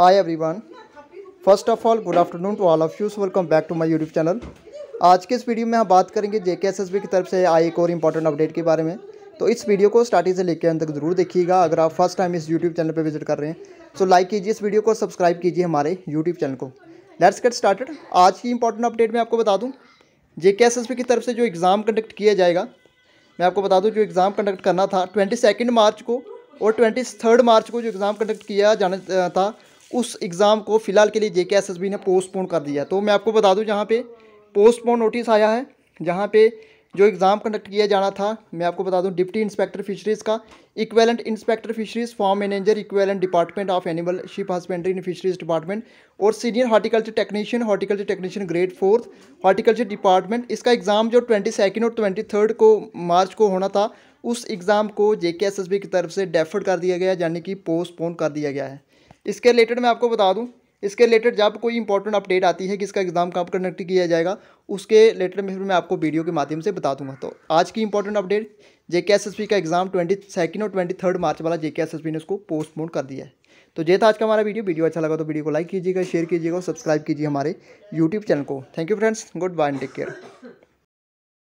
hi everyone first of all good afternoon to all of you welcome back to my YouTube channel आज के इस video में हम बात करेंगे जे की तरफ से आई एक और इंपॉर्टेंट अपडेट के बारे में तो इस वीडियो को स्टार्टिंग से लेकर अंत तक जरूर देखिएगा अगर आप फर्स्ट टाइम इस यूट्यूब चैनल पर विजिट कर रहे हैं तो लाइक कीजिए इस वीडियो को सब्सक्राइब कीजिए हमारे यूट्यूब चैनल को लेट्स गेट स्टार्टेड आज की इंपॉर्टेंट अपडेट मैं आपको बता दूँ जे की तरफ से जो एग्ज़ाम कंडक्ट किया जाएगा मैं आपको बता दूँ जो एग्ज़ाम कंडक्ट करना था ट्वेंटी सेकेंड मार्च को और ट्वेंटी थर्ड मार्च को जो एग्ज़ाम कंडक्ट किया जाना था उस एग्ज़ाम को फ़िलहाल के लिए जे ने पोस्टपोन कर दिया तो मैं आपको बता दूँ जहाँ पर पोस्टपोन नोटिस आया है जहाँ पर जो एग्ज़ाम कंडक्ट किया जाना था मैं आपको बता दूं डिप्टी इंस्पेक्टर फिशरीज़ का equivalent inspector fisheries farm manager equivalent department of animal शिप हस्बेंड्री इन फिशरीज डिपार्टमेंट और senior horticulture technician horticulture technician grade fourth horticulture department इसका एग्ज़ाम जो ट्वेंटी सेकेंड और ट्वेंटी थर्ड को मार्च को होना था उस एग्ज़ाम को जे की तरफ से डेफर्ड कर दिया गया यानी कि पोस्टपोन कर दिया गया है इसके रिलेटेड मैं आपको बता दूँ इसके रिलेटेड जब कोई इंपॉर्टेंट अपडेट आती है कि इसका एग्ज़ाम कब कंडक्ट किया जाएगा उसके रिलेटेड में फिर मैं आपको वीडियो के माध्यम से बता दूंगा तो आज की important update J K S S P का एग्ज़ाम ट्वेंटी सेकेंड और ट्वेंटी थर्ड मार्च वाला J K S S P ने उसको पोस्टपोन कर दिया है तो ये था आज का हमारा वीडियो वीडियो अच्छा लगा तो वीडियो को लाइक कीजिएगा शेयर कीजिएगा और सब्सक्राइब कीजिए हमारे यूट्यूब चैनल को thank you friends goodbye and take care